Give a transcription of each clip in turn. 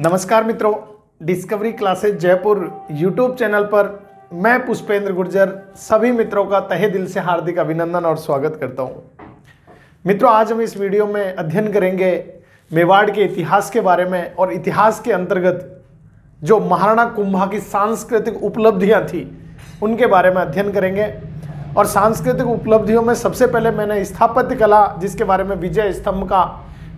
नमस्कार मित्रों Discovery Classes Jaipur YouTube channel पर मैं पुष्पेंद्र गुर्जर सभी मित्रों का तहे दिल से हार्दिक अभिनंदन और स्वागत करता हूं। मित्रों आज हम इस वीडियो में अध्ययन करेंगे मेवाड़ के इतिहास के बारे में और इतिहास के अंतर्गत जो महाराणा कुंभा की सांस्कृतिक उपलब्धियाँ थी उनके बारे में अध्ययन करेंगे और सांस्कृतिक उपलब्धियों में सबसे पहले मैंने स्थापत्य कला जिसके बारे में विजय स्तंभ का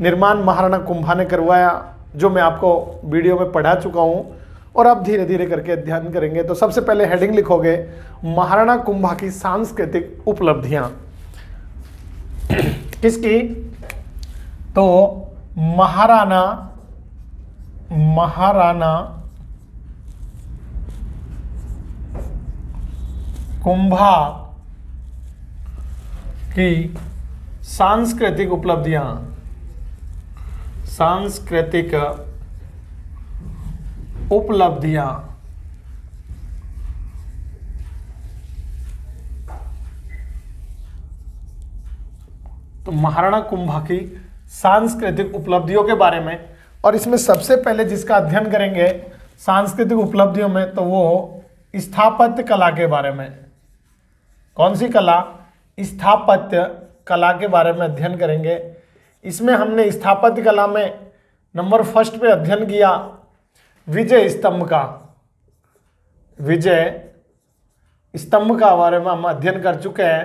निर्माण महाराणा कुंभा ने करवाया जो मैं आपको वीडियो में पढ़ा चुका हूँ और आप धीरे धीरे करके अध्ययन करेंगे तो सबसे पहले हेडिंग लिखोगे महाराणा कुंभा की सांस्कृतिक उपलब्धियां किसकी तो महाराणा महाराणा कुंभा की सांस्कृतिक उपलब्धियां सांस्कृतिक उपलब्धियां तो महाराणा कुंभ की सांस्कृतिक उपलब्धियों के बारे में और इसमें सबसे पहले जिसका अध्ययन करेंगे सांस्कृतिक उपलब्धियों में तो वो स्थापत्य कला के बारे में कौन सी कला स्थापत्य कला के बारे में अध्ययन करेंगे इसमें हमने स्थापत्य कला में नंबर फर्स्ट पे अध्ययन किया विजय स्तंभ का विजय स्तंभ का बारे में हम अध्ययन कर चुके हैं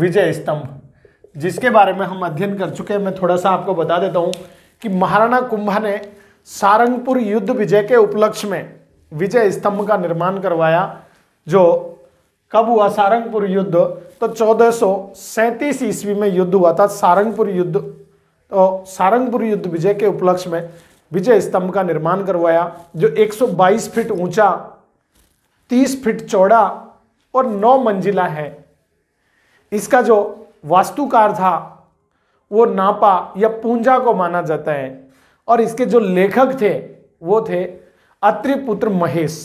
विजय स्तंभ जिसके बारे में हम अध्ययन कर चुके हैं मैं थोड़ा सा आपको बता देता हूं कि महाराणा कुंभा ने सारंगपुर युद्ध विजय के उपलक्ष्य में विजय स्तंभ का निर्माण करवाया जो कब हुआ सारंगपुर युद्ध तो चौदह ईस्वी में युद्ध हुआ था सारंगपुर युद्ध तो सारंगपुर युद्ध विजय के उपलक्ष्य में विजय स्तंभ का निर्माण करवाया जो 122 फीट ऊंचा 30 फीट चौड़ा और 9 मंजिला है इसका जो वास्तुकार था वो नापा या पूंजा को माना जाता है और इसके जो लेखक थे वो थे अत्रिपुत्र महेश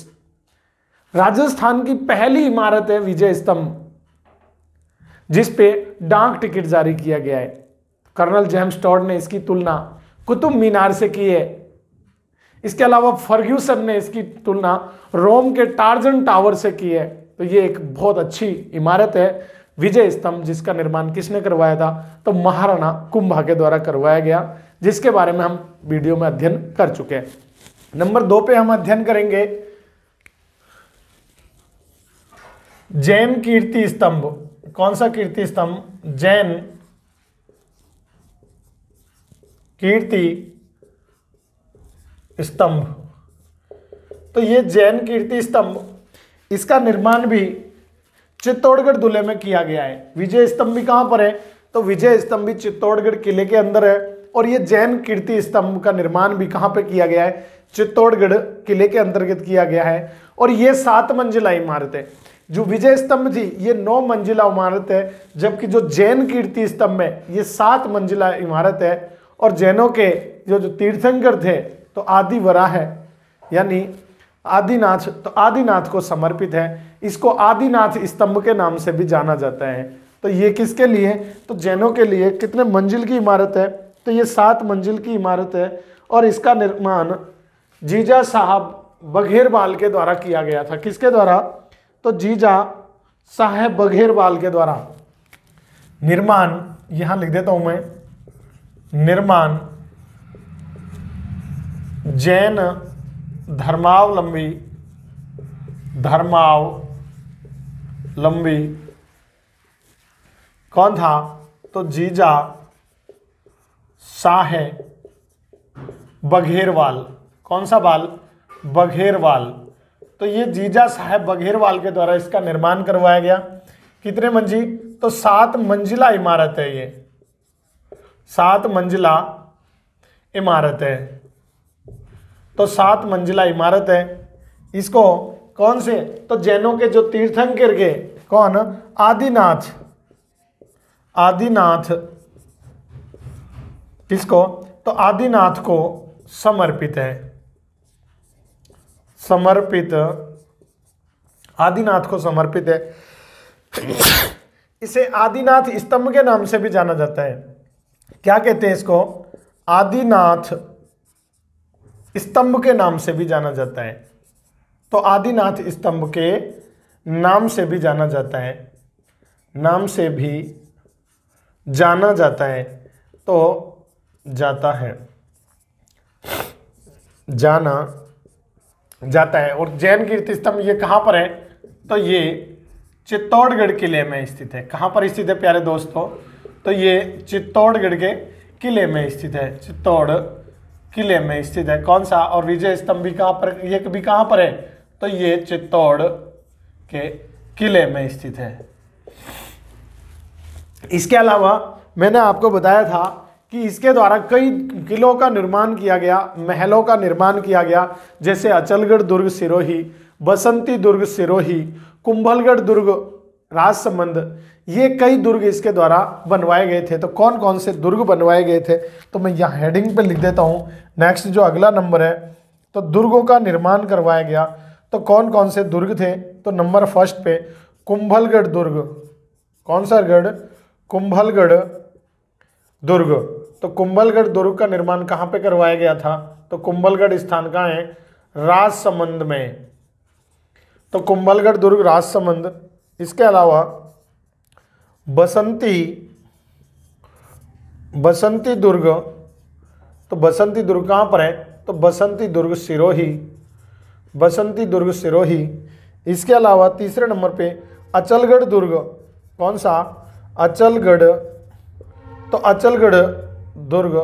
राजस्थान की पहली इमारत है विजय स्तंभ जिस पे डाक टिकट जारी किया गया है कर्नल जेम्स टॉड ने इसकी तुलना कुतुब मीनार से की है इसके अलावा फर्ग्यूसन ने इसकी तुलना रोम के टार्जन टावर से की है तो ये एक बहुत अच्छी इमारत है विजय स्तंभ जिसका निर्माण किसने करवाया था तो महाराणा कुंभा के द्वारा करवाया गया जिसके बारे में हम वीडियो में अध्ययन कर चुके हैं नंबर दो पे हम अध्ययन करेंगे जैन कीर्ति स्तंभ कौन सा कीर्ति स्तंभ जैन कीर्ति स्तंभ तो ये जैन कीर्ति स्तंभ इसका निर्माण भी चित्तौड़गढ़ दुले में किया गया है विजय स्तंभ भी कहां पर है तो विजय स्तंभ भी चित्तौड़गढ़ किले के अंदर है और ये जैन कीर्ति स्तंभ का निर्माण भी कहां पे किया गया है चित्तौड़गढ़ किले के अंतर्गत किया गया है और ये सात मंजिला इमारत है जो विजय स्तंभ थी ये नौ मंजिला इमारत है जबकि जो जैन कीर्ति स्तंभ है ये सात मंजिला इमारत है और जैनों के जो जो तीर्थंकर थे तो आदि वरा है यानी आदिनाथ तो आदिनाथ को समर्पित है इसको आदिनाथ स्तंभ के नाम से भी जाना जाता है तो ये किसके लिए तो जैनों के लिए कितने मंजिल की इमारत है तो ये सात मंजिल की इमारत है और इसका निर्माण जीजा साहब बघेरवाल के द्वारा किया गया था किसके द्वारा तो जीजा साहेब बघेरवाल के द्वारा निर्माण यहां लिख देता हूं मैं निर्माण जैन धर्मावलंबी लंबी कौन था तो जीजा शाह बघेरवाल कौन सा बाल बघेरवाल तो ये जीजा साहेब बघेरवाल के द्वारा इसका निर्माण करवाया गया कितने मंजिल तो सात मंजिला इमारत है ये सात मंजिला इमारत है तो सात मंजिला इमारत है इसको कौन से तो जैनों के जो तीर्थंकर के कौन आदिनाथ आदिनाथ किसको तो आदिनाथ को समर्पित है समर्पित आदिनाथ को समर्पित है इसे आदिनाथ स्तंभ के नाम से भी जाना जाता है क्या कहते हैं इसको आदिनाथ स्तंभ के नाम से भी जाना जाता है तो आदिनाथ स्तंभ के नाम से भी जाना जाता है नाम से भी जाना जाता है तो जाता है जाना जाता है और जैन कीर्ति स्तंभ ये कहाँ पर है तो ये चित्तौड़गढ़ किले में स्थित है कहाँ पर स्थित है प्यारे दोस्तों तो ये चित्तौड़गढ़ के किले में स्थित है चित्तौड़ किले में स्थित है कौन सा और विजय स्तंभ भी कहाँ पर ये भी कहाँ पर है तो ये चित्तौड़ के किले में स्थित है इसके अलावा मैंने आपको बताया था कि इसके द्वारा कई किलों का निर्माण किया गया महलों का निर्माण किया गया जैसे अचलगढ़ दुर्ग सिरोही बसंती दुर्ग सिरोही कुंभलगढ़ दुर्ग राजसमंद ये कई दुर्ग इसके द्वारा बनवाए गए थे तो कौन कौन से दुर्ग बनवाए गए थे तो मैं यहाँ हेडिंग पे लिख देता हूँ नेक्स्ट जो अगला नंबर है तो दुर्गों का निर्माण करवाया गया तो कौन कौन से दुर्ग थे तो नंबर फर्स्ट पे कुंभलगढ़ दुर्ग कौन सा गढ़ कुंभलगढ़ दुर्ग तो कुंभलगढ़ दुर्ग का निर्माण कहाँ पे करवाया गया था तो कुंभलगढ़ स्थान कहाँ है राजसमंद में तो कुंभलगढ़ दुर्ग राजसमंद इसके अलावा बसंती बसंती दुर्ग तो बसंती दुर्ग कहाँ पर है तो बसंती दुर्ग सिरोही बसंती दुर्ग सिरोही इसके अलावा तीसरे नंबर पे अचलगढ़ दुर्ग कौन सा अचलगढ़ तो अचलगढ़ दुर्ग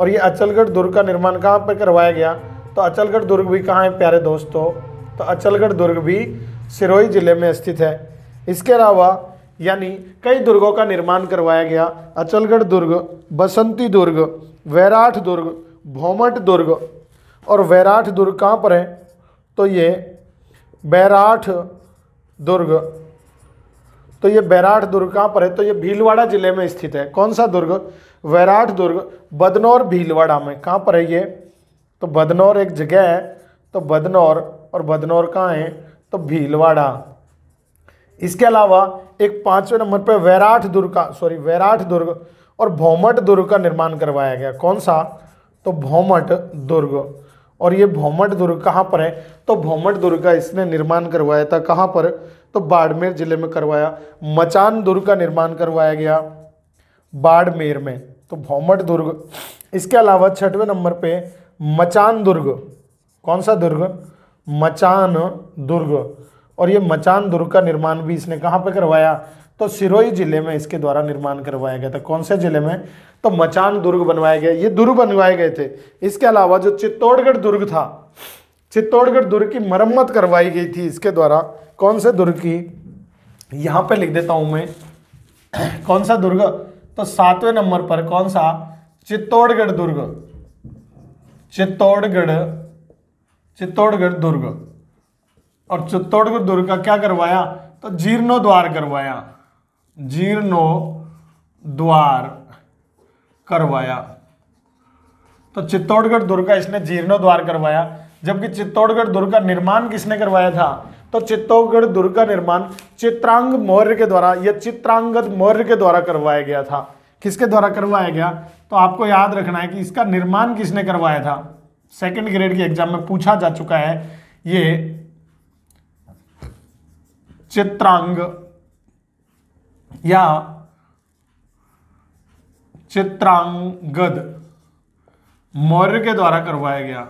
और ये अचलगढ़ दुर्ग का निर्माण कहाँ पर करवाया गया तो अचलगढ़ दुर्ग भी कहाँ है प्यारे दोस्तों तो अचलगढ़ दुर्ग भी सिरोही जिले में स्थित है इसके अलावा यानी कई दुर्गों का निर्माण करवाया गया अचलगढ़ दुर्ग बसंती दुर्ग वैराठ दुर्ग भोमट दुर्ग और वैराठ दुर्ग कहाँ पर है तो ये बैराठ दुर्ग तो ये बैराट दुर्ग कहाँ पर है तो ये भीलवाड़ा जिले में स्थित है कौन सा दुर्ग वैराट दुर्ग बदनौर भीलवाड़ा में कहाँ पर है ये तो बदनौर एक जगह है तो बदनौर और बदनौर कहाँ है तो भीलवाड़ा इसके अलावा एक पांचवें नंबर पर वैराठ दुर्ग का सॉरी वैराठ दुर्ग और भौमट दुर्ग का निर्माण करवाया गया कौन सा तो भौमट दुर्ग और ये भौमट दुर्ग कहाँ पर है तो भौमट दुर्ग का इसने निर्माण करवाया था कहाँ पर तो बाड़मेर जिले में करवाया मचान दुर्ग का निर्माण करवाया गया बाड़मेर में तो भौमट दुर्ग इसके अलावा छठवें नंबर पे मचान दुर्ग कौन सा दुर्ग मचान दुर्ग और ये मचान दुर्ग का निर्माण भी इसने कहाँ पे करवाया तो सिरोही जिले में इसके द्वारा निर्माण करवाया गया था कौन से जिले में तो मचान दुर्ग बनवाया गया ये दुर्ग बनवाए गए थे इसके अलावा जो चित्तौड़गढ़ दुर्ग था चित्तौड़गढ़ दुर्ग की मरम्मत करवाई गई थी इसके द्वारा कौन से दुर्ग की यहां पे लिख देता हूं मैं कौन सा दुर्ग तो सातवें नंबर पर कौन सा चित्तौड़गढ़ दुर्ग चित्तौड़गढ़ चित्तौड़गढ़ दुर्ग और चित्तौड़गढ़ दुर्ग का क्या करवाया तो जीर्णोद्वार करवाया जीर्णो द्वार करवाया तो चित्तौड़गढ़ दुर्ग का इसने द्वार करवाया जबकि चित्तौड़गढ़ दुर्ग का निर्माण किसने करवाया था तो चित्तौड़गढ़ दुर्ग का निर्माण चित्रांग मौर्य के द्वारा या चित्रांगद मौर्य के द्वारा करवाया गया था किसके द्वारा करवाया गया तो आपको याद रखना है कि इसका निर्माण किसने करवाया था सेकेंड ग्रेड के एग्जाम में पूछा जा चुका है ये चित्रांग या चित्रांगद मौर्य के द्वारा करवाया गया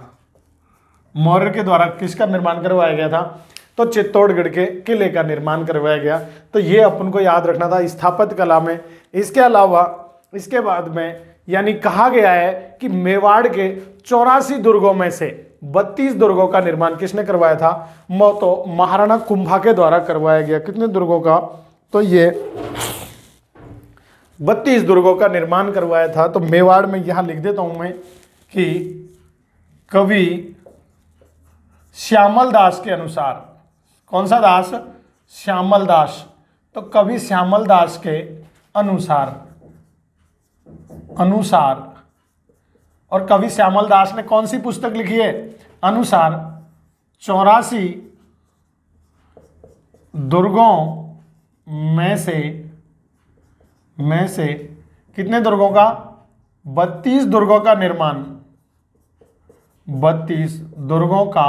मौर्य के द्वारा किसका निर्माण करवाया गया था तो चित्तौड़गढ़ के किले का निर्माण करवाया गया तो ये अपन को याद रखना था स्थापत कला में इसके अलावा इसके बाद में यानी कहा गया है कि मेवाड़ के चौरासी दुर्गों में से बत्तीस दुर्गों का निर्माण किसने करवाया था म तो महाराणा कुंभा के द्वारा करवाया गया कितने दुर्गों का तो ये बत्तीस दुर्गों का निर्माण करवाया था तो मेवाड़ में यहां लिख देता हूं मैं कि कवि श्यामल दास के अनुसार कौन सा दास श्यामल दास तो कवि श्यामल दास के अनुसार अनुसार और कवि श्यामल दास ने कौन सी पुस्तक लिखी है अनुसार चौरासी दुर्गों में से में से कितने दुर्गों का बत्तीस दुर्गों का निर्माण बत्तीस दुर्गों का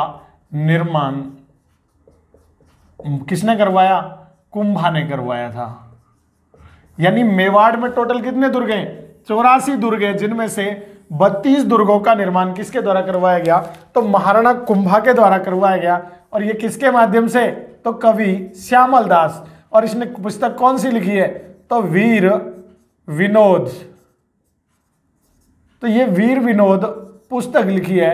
निर्माण किसने करवाया कुंभा ने करवाया था यानी मेवाड़ में टोटल कितने दुर्ग हैं चौरासी दुर्ग हैं जिनमें से बत्तीस दुर्गों का निर्माण किसके द्वारा करवाया गया तो महाराणा कुंभा के द्वारा करवाया गया और ये किसके माध्यम से तो कवि श्यामल दास और इसने पुस्तक कौन सी लिखी है तो वीर विनोद तो ये वीर विनोद पुस्तक लिखी है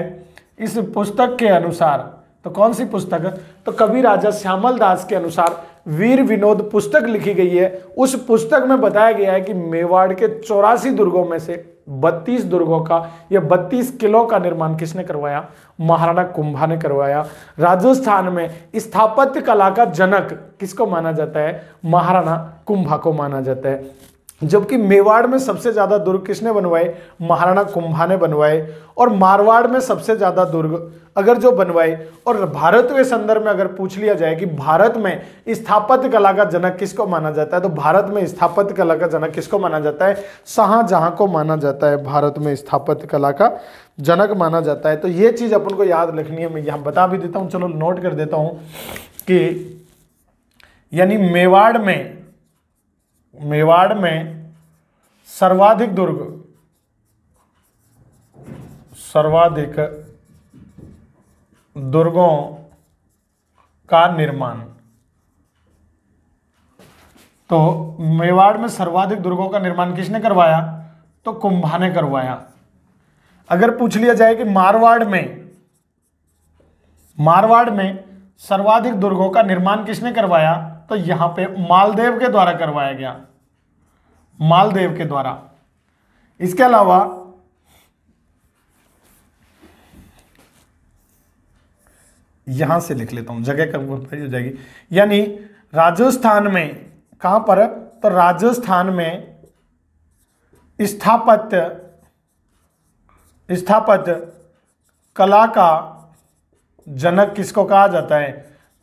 इस पुस्तक के अनुसार तो कौन सी पुस्तक तो कवि राजा श्यामल दास के अनुसार वीर विनोद पुस्तक लिखी गई है उस पुस्तक में बताया गया है कि मेवाड़ के चौरासी दुर्गों में से 32 दुर्गों का या 32 किलों का निर्माण किसने करवाया महाराणा कुंभा ने करवाया राजस्थान में स्थापत्य कला का जनक किसको माना जाता है महाराणा कुंभा को माना जाता है जबकि मेवाड़ में सबसे ज़्यादा दुर्ग किसने बनवाए महाराणा कुंभा ने बनवाए और मारवाड़ में सबसे ज़्यादा दुर्ग अगर जो बनवाए और भारत के संदर्भ में अगर पूछ लिया जाए कि भारत में स्थापत्य कला का जनक किसको माना जाता है तो भारत में स्थापत्य कला का जनक किसको माना जाता है शाहजहां को माना जाता है भारत में स्थापत्य कला का जनक माना जाता है तो ये चीज़ अपन को याद रखनी है मैं यहां बता भी देता हूँ चलो नोट कर देता हूं कि यानी मेवाड़ में मेवाड़ में सर्वाधिक दुर्ग सर्वाधिक दुर्गों का निर्माण तो मेवाड़ में सर्वाधिक दुर्गों का निर्माण किसने करवाया तो कुंभा ने करवाया अगर पूछ लिया जाए कि मारवाड़ में मारवाड़ में सर्वाधिक दुर्गों का निर्माण किसने करवाया तो यहां पे मालदेव के द्वारा करवाया गया मालदेव के द्वारा इसके अलावा यहां से लिख लेता हूं जगह कब हो जाएगी यानी राजस्थान में कहां पर है तो राजस्थान में स्थापत्य स्थापत्य कला का जनक किसको कहा जाता है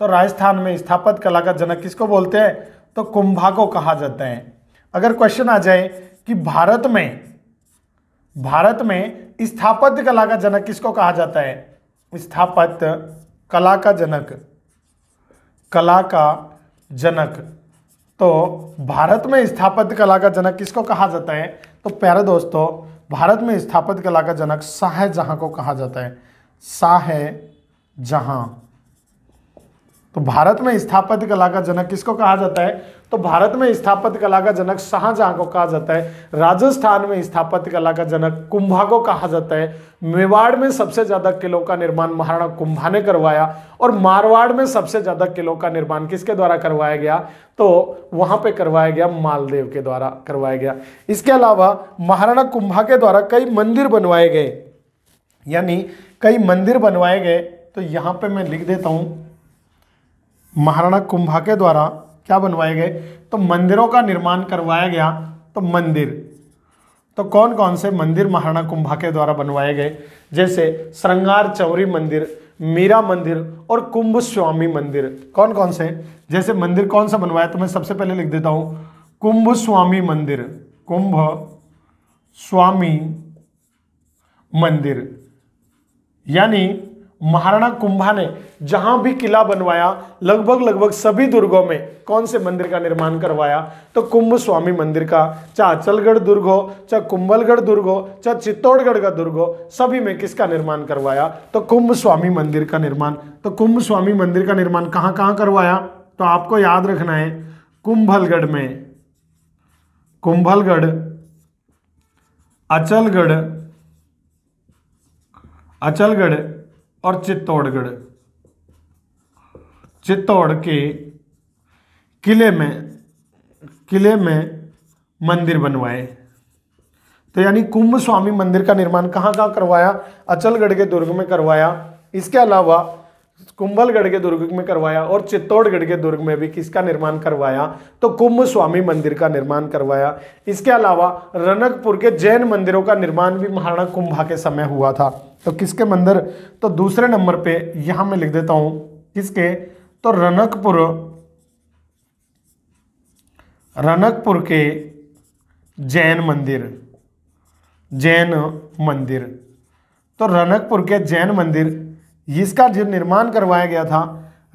तो राजस्थान में स्थापत कला का जनक किसको बोलते हैं तो कुंभा को कहा जाता है अगर क्वेश्चन आ जाए कि भारत में भारत में स्थापत्य कला का जनक किसको कहा जाता है स्थापत्य कला का जनक कला का जनक तो भारत में स्थापत्य कला का जनक किसको कहा जाता है तो प्यारे दोस्तों भारत में स्थापत्य कला का जनक शाहजहां को कहा जाता है शाहजहां तो भारत में स्थापत्य कला का जनक किसको कहा जाता है तो भारत में स्थापत्य कला का जनक शाहजहां को कहा जाता है राजस्थान में स्थापत्य कला का जनक कुंभा को कहा जाता है मेवाड़ में सबसे ज्यादा किलों का निर्माण महाराणा कुंभा ने करवाया और मारवाड़ में सबसे ज्यादा किलों का निर्माण किसके द्वारा करवाया गया तो वहां पे करवाया गया मालदेव के द्वारा करवाया गया इसके अलावा महाराणा कुंभा के द्वारा कई मंदिर बनवाए गए यानी कई मंदिर बनवाए गए तो यहां पर मैं लिख देता हूं महाराणा कुंभा के द्वारा क्या बनवाए गए तो मंदिरों का निर्माण करवाया गया तो मंदिर तो कौन कौन से मंदिर महाराणा कुंभा के द्वारा बनवाए गए जैसे श्रृंगार चौरी मंदिर मीरा मंदिर और कुंभ स्वामी मंदिर कौन कौन से जैसे मंदिर कौन सा बनवाया तो मैं सबसे पहले लिख देता हूँ कुंभ स्वामी मंदिर कुंभ स्वामी मंदिर यानी महाराणा कुंभा ने जहां भी किला बनवाया लगभग लगभग सभी दुर्गों में कौन से मंदिर का निर्माण करवाया तो कुंभ स्वामी मंदिर का चाहे अचलगढ़ दुर्ग हो चाहे कुंभलगढ़ दुर्ग हो चाहे चित्तौड़गढ़ का दुर्ग हो सभी में किसका निर्माण करवाया तो कुंभ स्वामी मंदिर का निर्माण तो कुंभ स्वामी मंदिर का निर्माण कहाँ कहाँ करवाया तो आपको याद रखना है कुंभलगढ़ में कुंभलगढ़ अचलगढ़ अचलगढ़ और चित्तौड़गढ़ चित्तौड़ के किले में किले में मंदिर बनवाए तो यानी कुंभ स्वामी मंदिर का निर्माण कहाँ कहाँ करवाया अचलगढ़ के दुर्ग में करवाया इसके अलावा कुंभलगढ़ के दुर्ग में करवाया और चित्तौड़गढ़ के दुर्ग में भी किसका निर्माण करवाया तो कुंभ स्वामी मंदिर का निर्माण करवाया इसके अलावा रनकपुर के जैन मंदिरों का निर्माण भी महाराणा कुंभा के समय हुआ था तो किसके मंदिर तो दूसरे नंबर पे यहां मैं लिख देता हूं किसके तो रनकपुर रनकपुर के जैन मंदिर जैन मंदिर तो रनकपुर के जैन मंदिर इसका जो निर्माण करवाया गया था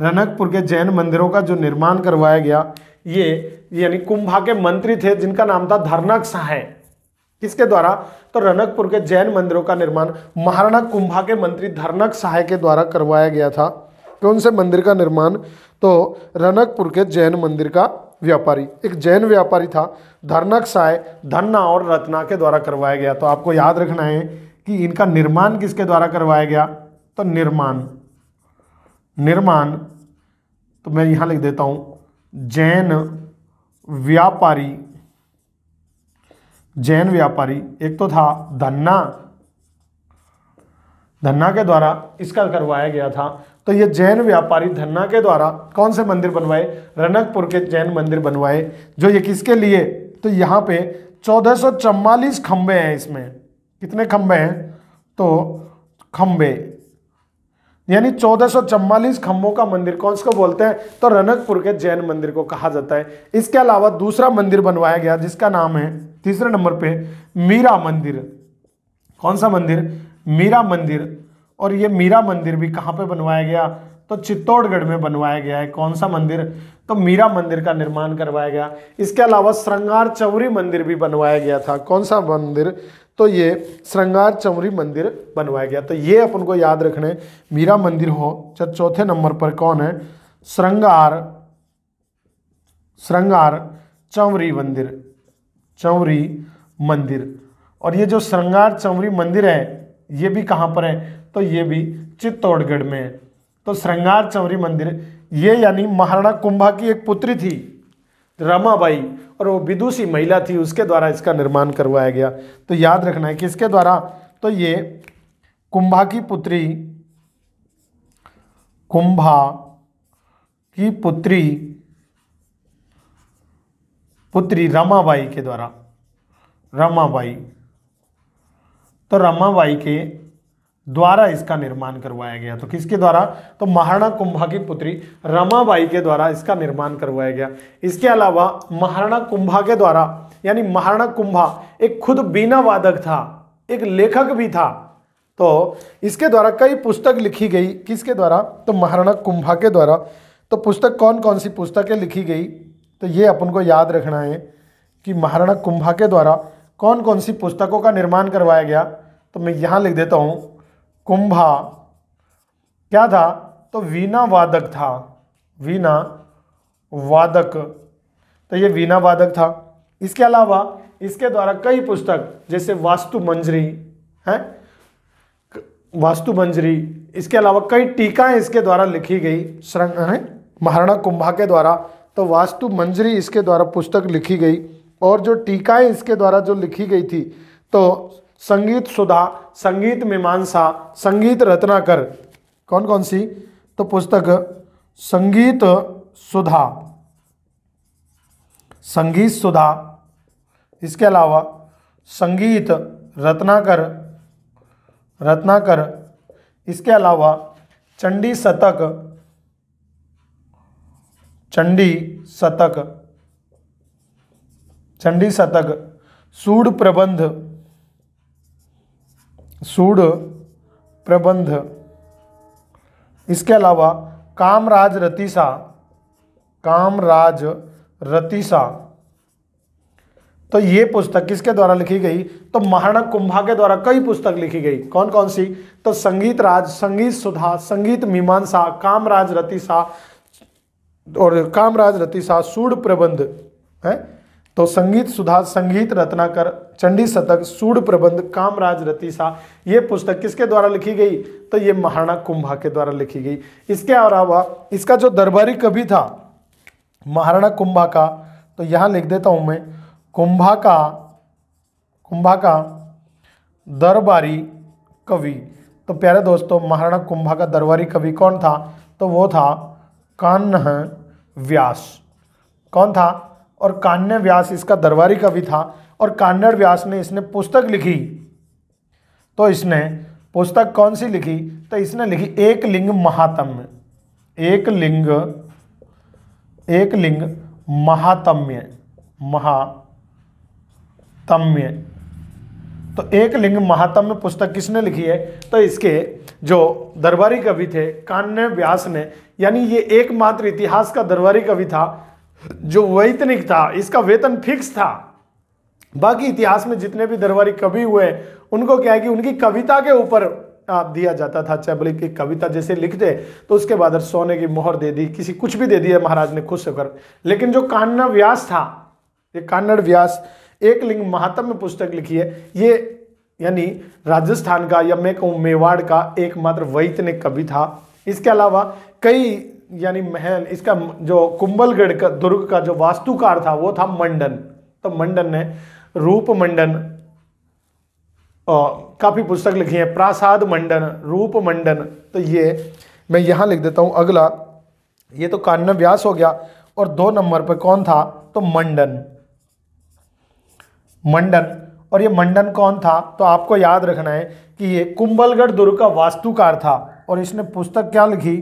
रनकपुर के जैन मंदिरों का जो निर्माण करवाया गया ये यानी कुंभा के मंत्री थे जिनका नाम था धरनक सहाय किसके द्वारा तो रनकपुर के जैन मंदिरों का निर्माण महाराणा कुंभा के मंत्री धरनक सहाय के द्वारा करवाया गया था कौन तो से मंदिर का निर्माण तो रनकपुर के जैन मंदिर का व्यापारी एक जैन व्यापारी था धरनक साय धन्ना और रत्ना के द्वारा करवाया गया तो आपको याद रखना है कि इनका निर्माण किसके द्वारा करवाया गया तो निर्माण निर्माण तो मैं यहां लिख देता हूं जैन व्यापारी जैन व्यापारी एक तो था धन्ना धन्ना के द्वारा इसका करवाया गया था तो ये जैन व्यापारी धन्ना के द्वारा कौन से मंदिर बनवाए रनकपुर के जैन मंदिर बनवाए जो ये किसके लिए तो यहां पे चौदह सौ खंबे हैं इसमें कितने खंबे हैं तो खंबे यानी चौदह खंभों का मंदिर कौन सा बोलते हैं तो रनकपुर के जैन मंदिर को कहा जाता है इसके अलावा दूसरा मंदिर बनवाया गया जिसका नाम है तीसरे नंबर पे मीरा मंदिर कौन सा मंदिर मीरा मंदिर और ये मीरा मंदिर भी कहाँ पे बनवाया गया तो चित्तौड़गढ़ में बनवाया गया है कौन सा मंदिर तो मीरा मंदिर का निर्माण करवाया गया इसके अलावा श्रृंगार चौरी मंदिर भी बनवाया गया था कौन सा मंदिर तो ये श्रृंगार चौरी मंदिर बनवाया गया तो ये अपन को याद रखने मीरा मंदिर हो चाहे चौथे नंबर पर कौन है श्रृंगार श्रृंगार चौरी मंदिर चौरी मंदिर और ये जो श्रृंगार चौरी मंदिर है ये भी कहाँ पर है तो ये भी चित्तौड़गढ़ में है तो श्रृंगार चौरी मंदिर ये यानी महाराणा कुंभा की एक पुत्री थी रमाबाई और वो विदुषी महिला थी उसके द्वारा इसका निर्माण करवाया गया तो याद रखना है किसके द्वारा तो ये कुंभा की पुत्री कुंभा की पुत्री पुत्री रमाबाई के द्वारा रमाबाई तो रमाबाई के द्वारा इसका निर्माण करवाया गया तो किसके द्वारा तो महाराणा कुंभा की पुत्री रमाबाई के द्वारा इसका निर्माण करवाया गया इसके अलावा महाराणा कुंभा के द्वारा यानी महाराणा कुंभा एक खुद बीना वादक था एक लेखक भी था तो इसके द्वारा कई पुस्तक लिखी गई किसके द्वारा तो महाराणा कुंभा के द्वारा तो पुस्तक कौन कौन सी पुस्तकें लिखी गई तो ये अपन को याद रखना है कि महाराणा कुंभा के द्वारा कौन कौन सी पुस्तकों का निर्माण करवाया गया तो मैं यहाँ लिख देता हूँ कुंभा क्या था तो वीणा वादक था वीणा वादक तो ये वीणा वादक था इसके अलावा इसके द्वारा कई पुस्तक जैसे वास्तु मंजरी हैं वास्तु मंजरी इसके अलावा कई टीकाएं इसके द्वारा लिखी गई महाराणा कुंभा के द्वारा तो वास्तु मंजरी इसके द्वारा पुस्तक लिखी गई और जो टीकाएं इसके द्वारा जो लिखी गई थी तो संगीत सुधा संगीत मीमांसा संगीत रत्नाकर कौन कौन सी तो पुस्तक संगीत सुधा संगीत सुधा इसके अलावा संगीत रत्नाकर रत्नाकर इसके अलावा चंडी शतक चंडी शतक चंडी शतक सूढ़ प्रबंध सूड प्रबंध इसके अलावा कामराज रतीसा कामराज रतीसा तो ये पुस्तक किसके द्वारा लिखी गई तो महाराणा कुंभा के द्वारा कई पुस्तक लिखी गई कौन कौन सी तो संगीत राज संगीत सुधा संगीत मीमांसा कामराज रतीसा और कामराज रतीसा सूड प्रबंध है तो संगीत सुधा संगीत रत्नाकर चंडी शतक सूड प्रबंध कामराज रतीसा ये पुस्तक किसके द्वारा लिखी गई तो ये महाराणा कुंभा के द्वारा लिखी गई इसके अलावा इसका जो दरबारी कवि था महाराणा कुंभा का तो यहाँ लिख देता हूँ मैं कुंभा का कुंभा का दरबारी कवि तो प्यारे दोस्तों महाराणा कुंभा का दरबारी कवि कौन था तो वो था कान्ह व्यास कौन था और कान्य व्यास इसका दरबारी कवि था और कान्नड़ व्यास ने इसने पुस्तक लिखी तो इसने पुस्तक कौन सी लिखी तो इसने लिखी एक लिंग महात्म्य एक लिंग एक लिंग महात्म्य महातम्य तो एक लिंग महात्म्य पुस्तक किसने लिखी है तो इसके जो दरबारी कवि थे कान्य व्यास ने यानी ये एकमात्र इतिहास का दरबारी कवि था जो वैतनिक था इसका वेतन फिक्स था बाकी इतिहास में जितने भी दरबारी कवि हुए उनको क्या है कि उनकी कविता के ऊपर आप दिया जाता था चैबली की कविता जैसे लिखते तो उसके बाद सोने की मोहर दे दी किसी कुछ भी दे दिया महाराज ने खुश होकर लेकिन जो कान्न व्यास था ये कान्नड़ व्यास एक लिंग महात्म पुस्तक लिखी है ये यानी राजस्थान का या मैं कहूँ मेवाड़ का एकमात्र वैतनिक कवि था इसके अलावा कई यानी महल इसका जो कुंभलगढ़ का दुर्ग का जो वास्तुकार था वो था मंडन तो मंडन ने रूप मंडन काफ़ी पुस्तक लिखी है प्रासाद मंडन रूप मंडन तो ये मैं यहां लिख देता हूं अगला ये तो कान्न व्यास हो गया और दो नंबर पर कौन था तो मंडन मंडन और ये मंडन कौन था तो आपको याद रखना है कि ये कुंभलगढ़ दुर्ग का वास्तुकार था और इसने पुस्तक क्या लिखी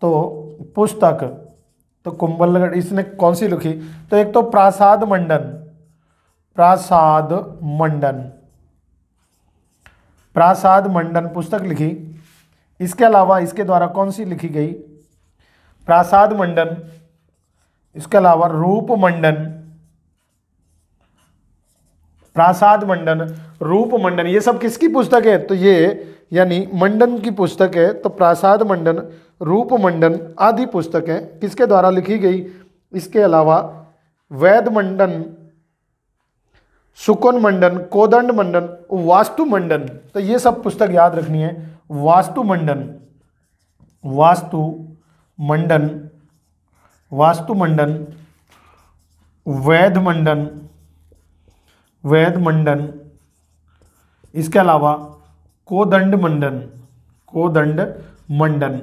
तो पुस्तक तो कुंभलगढ़ इसने कौन सी लिखी तो एक तो प्रासाद मंडन प्रासाद मंडन प्रासाद मंडन पुस्तक लिखी इसके अलावा इसके द्वारा कौन सी लिखी गई प्रासाद मंडन इसके अलावा रूप मंडन प्रासाद मंडन रूप मंडन ये सब किसकी पुस्तक है तो ये यानी मंडन की पुस्तक है तो प्रासाद मंडन रूप मंडन आदि पुस्तकें किसके द्वारा लिखी गई इसके अलावा वैद मंडन सुकुन मंडन कोदंड मंडन वास्तु मंडन तो ये सब पुस्तक याद रखनी है वास्तु मंडन वास्तु मंडन वास्तु मंडन वैध मंडन वैध मंडन इसके अलावा कोदंड मंडन कोदंड मंडन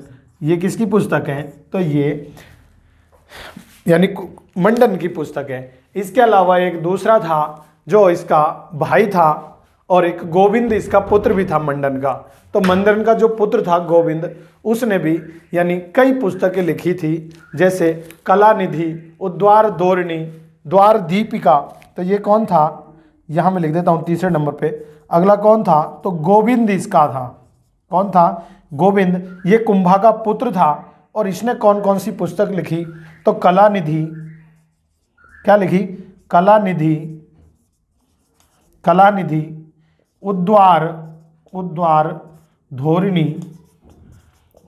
ये किसकी पुस्तक है तो ये यानी मंडन की पुस्तक है इसके अलावा एक दूसरा था जो इसका भाई था और एक गोविंद इसका पुत्र भी था मंडन का तो मंडन का जो पुत्र था गोविंद उसने भी यानी कई पुस्तकें लिखी थी जैसे कला निधि उद्वार दोरणी द्वार दीपिका तो ये कौन था यहां मैं लिख देता हूं तीसरे नंबर पे अगला कौन था तो गोविंद इसका था कौन था गोविंद ये कुंभा का पुत्र था और इसने कौन कौन सी पुस्तक लिखी तो कला निधि क्या लिखी कला निधि कला निधि उद्वार उद्वार धोरणी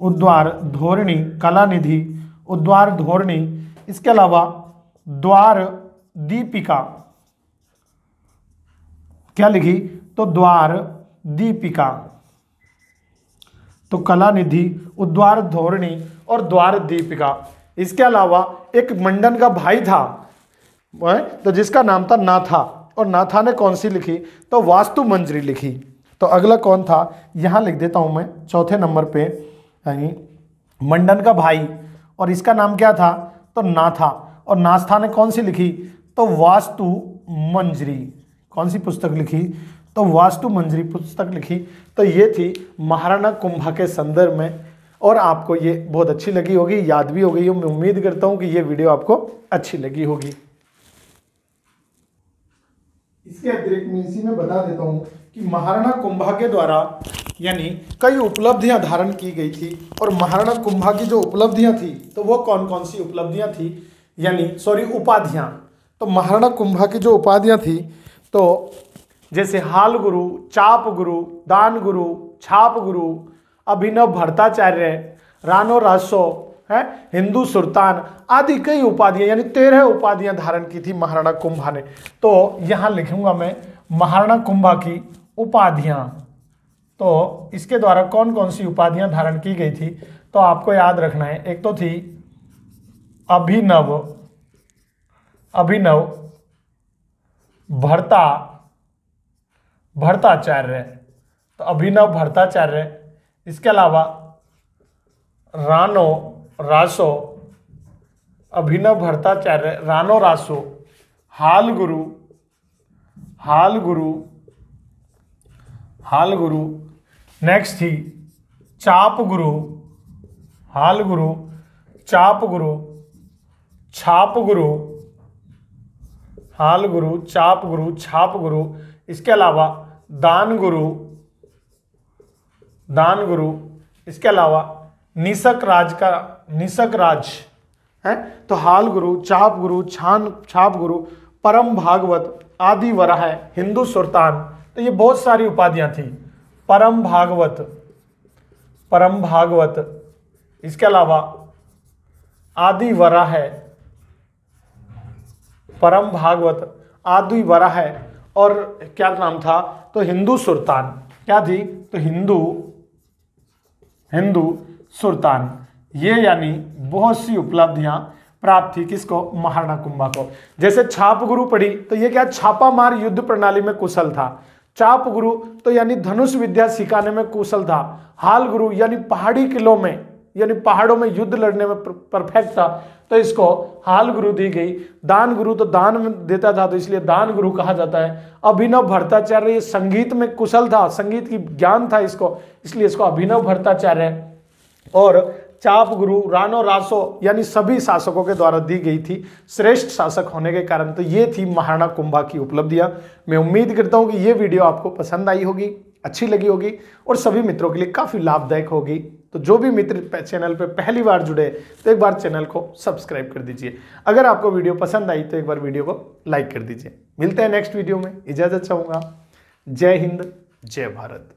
उद्वार धोरणी कला निधि उद्वार धोरणी इसके अलावा द्वार दीपिका क्या लिखी तो द्वार दीपिका तो कला निधि उद्वार धोरणी और द्वार दीपिका इसके अलावा एक मंडन का भाई था तो जिसका नाम था नाथा और नाथा ने कौन सी लिखी तो वास्तु मंजरी लिखी तो अगला कौन था यहां लिख देता हूं मैं चौथे नंबर पे यानी मंडन का भाई और इसका नाम क्या था तो नाथा और नास्था ने कौन सी लिखी तो वास्तु मंजरी कौन सी पुस्तक लिखी तो वास्तु मंजरी पुस्तक लिखी तो ये थी महाराणा कुंभा के संदर्भ में और आपको ये बहुत अच्छी लगी होगी याद भी हो गई मैं उम्मीद करता हूँ कि ये वीडियो आपको अच्छी लगी होगी इसके अतिरिक्त मैं इसी में बता देता हूँ कि महाराणा कुंभा के द्वारा यानी कई उपलब्धियां धारण की गई थी और महाराणा कुंभा की जो उपलब्धियां थी तो वो कौन कौन सी उपलब्धियां थी यानी सॉरी उपाधियां तो महाराणा कुंभा की जो उपाधियां थी तो जैसे हाल गुरु चाप गुरु दान गुरु छाप गुरु अभिनव भरताचार्य रानो रासो है हिंदू सुल्तान आदि कई उपाधियां यानी तेरह उपाधियां धारण की थी महाराणा कुंभा ने तो यहां लिखूंगा मैं महाराणा कुंभा की उपाधियां तो इसके द्वारा कौन कौन सी उपाधियां धारण की गई थी तो आपको याद रखना है एक तो थी अभिनव अभिनव भरता भरताचार्य तो अभिनव भरताचार्य इसके अलावा रानो रासो अभिनव भरताचार्य रानो रासो हाल गुरु हाल गुरु हाल गुरु नेक्स्ट थी चाप गुरु हाल गुरु चाप गुरु छाप गुरु हाल गुरु चाप गुरु छाप गुरु इसके अलावा दान गुरु दान गुरु इसके अलावा निसक राज का निशक राज है तो हाल गुरु चाप गुरु छान छाप गुरु परम भागवत आदि वराह हिंदू सुल्तान तो ये बहुत सारी उपाधियां थी परम भागवत परम भागवत इसके अलावा आदि वराह परम भागवत आदि वरा है और क्या नाम था तो हिंदू सुल्तान क्या थी तो हिंदू हिंदू सुल्तान ये यानी बहुत सी उपलब्धियां प्राप्त थी किसको महाराणा कुंभा को जैसे छाप गुरु पढ़ी तो ये क्या छापा मार युद्ध प्रणाली में कुशल था चाप गुरु तो यानी धनुष विद्या सिखाने में कुशल था हाल गुरु यानी पहाड़ी किलों में यानी पहाड़ों में युद्ध लड़ने में परफेक्ट था तो इसको हाल गुरु दी गई दान गुरु तो दान देता था तो इसलिए दान गुरु कहा जाता है अभिनव भट्टाचार्य संगीत में कुशल था संगीत की ज्ञान था इसको इसलिए इसको अभिनव भट्टाचार्य और चाप गुरु रानो रासो यानी सभी शासकों के द्वारा दी गई थी श्रेष्ठ शासक होने के कारण तो ये थी महाराणा कुंभा की उपलब्धियां मैं उम्मीद करता हूँ कि ये वीडियो आपको पसंद आई होगी अच्छी लगी होगी और सभी मित्रों के लिए काफ़ी लाभदायक होगी तो जो भी मित्र चैनल पर पहली बार जुड़े तो एक बार चैनल को सब्सक्राइब कर दीजिए अगर आपको वीडियो पसंद आई तो एक बार वीडियो को लाइक कर दीजिए मिलते हैं नेक्स्ट वीडियो में इजाज़त चाहूँगा जय हिंद जय भारत